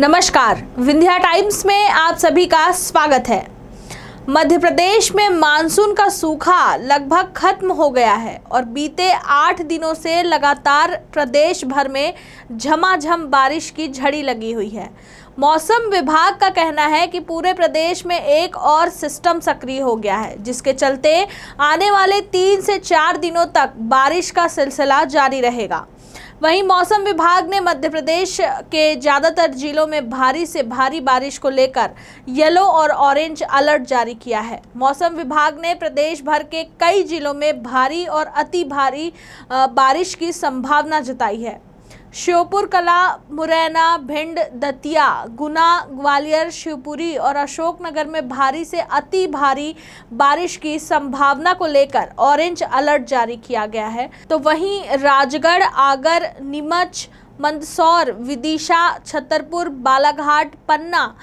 नमस्कार विंध्या टाइम्स में आप सभी का स्वागत है मध्य प्रदेश में मानसून का सूखा लगभग खत्म हो गया है और बीते आठ दिनों से लगातार प्रदेश भर में झमाझम बारिश की झड़ी लगी हुई है मौसम विभाग का कहना है कि पूरे प्रदेश में एक और सिस्टम सक्रिय हो गया है जिसके चलते आने वाले तीन से चार दिनों तक बारिश का सिलसिला जारी रहेगा वहीं मौसम विभाग ने मध्य प्रदेश के ज़्यादातर जिलों में भारी से भारी बारिश को लेकर येलो और ऑरेंज अलर्ट जारी किया है मौसम विभाग ने प्रदेश भर के कई जिलों में भारी और अति भारी बारिश की संभावना जताई है श्योपुर कला मुरैना भिंड दतिया गुना ग्वालियर शिवपुरी और अशोकनगर में भारी से अति भारी बारिश की संभावना को लेकर ऑरेंज अलर्ट जारी किया गया है तो वहीं राजगढ़ आगर नीमच मंदसौर विदिशा छतरपुर बालाघाट पन्ना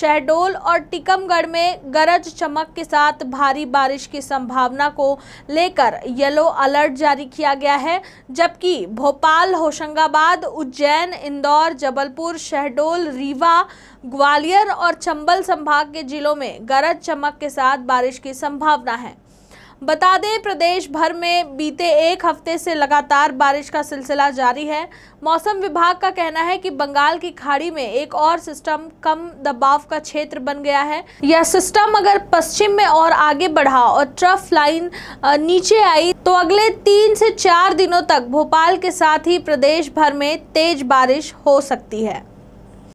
शहडोल और टीकमगढ़ में गरज चमक के साथ भारी बारिश की संभावना को लेकर येलो अलर्ट जारी किया गया है जबकि भोपाल होशंगाबाद उज्जैन इंदौर जबलपुर शहडोल रीवा ग्वालियर और चंबल संभाग के जिलों में गरज चमक के साथ बारिश की संभावना है बता दें प्रदेश भर में बीते एक हफ्ते से लगातार बारिश का सिलसिला जारी है मौसम विभाग का कहना है कि बंगाल की खाड़ी में एक और सिस्टम कम दबाव का क्षेत्र बन गया है यह सिस्टम अगर पश्चिम में और आगे बढ़ा और ट्रफ लाइन नीचे आई तो अगले तीन से चार दिनों तक भोपाल के साथ ही प्रदेश भर में तेज बारिश हो सकती है